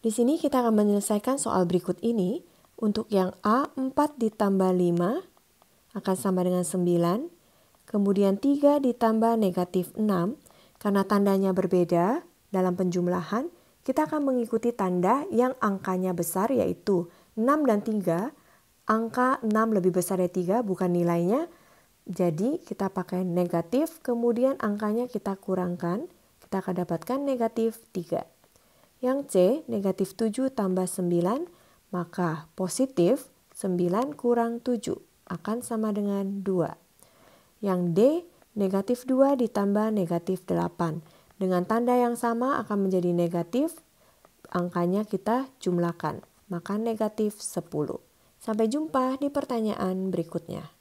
Di sini kita akan menyelesaikan soal berikut ini. Untuk yang A, 4 ditambah 5 akan sama dengan 9. Kemudian 3 ditambah negatif 6. Karena tandanya berbeda dalam penjumlahan, kita akan mengikuti tanda yang angkanya besar yaitu 6 dan 3. Angka 6 lebih besar dari 3 bukan nilainya. Jadi kita pakai negatif, kemudian angkanya kita kurangkan. Kita akan dapatkan negatif 3. Yang C, negatif 7 tambah 9, maka positif 9 kurang 7 akan sama dengan 2. Yang D, negatif 2 ditambah negatif 8. Dengan tanda yang sama akan menjadi negatif, angkanya kita jumlahkan, maka negatif 10. Sampai jumpa di pertanyaan berikutnya.